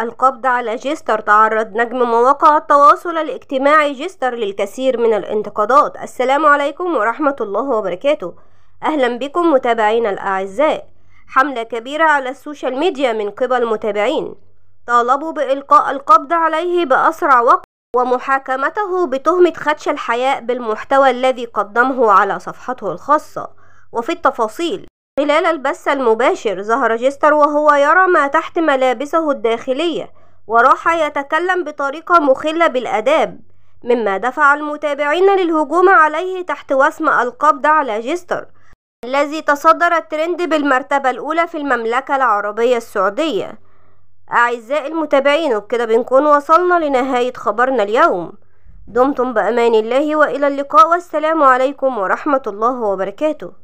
القبض على جيستر تعرض نجم مواقع التواصل الاجتماعي جيستر للكثير من الانتقادات السلام عليكم ورحمة الله وبركاته أهلا بكم متابعين الأعزاء حملة كبيرة على السوشيال ميديا من قبل متابعين طالبوا بإلقاء القبض عليه بأسرع وقت ومحاكمته بتهمة خدش الحياء بالمحتوى الذي قدمه على صفحته الخاصة وفي التفاصيل خلال البث المباشر ظهر جيستر وهو يرى ما تحت ملابسه الداخلية وراح يتكلم بطريقة مخلة بالأداب مما دفع المتابعين للهجوم عليه تحت وسم القبض على جيستر الذي تصدر الترند بالمرتبة الأولى في المملكة العربية السعودية أعزائي المتابعين وبكده بنكون وصلنا لنهاية خبرنا اليوم دمتم بأمان الله وإلى اللقاء والسلام عليكم ورحمة الله وبركاته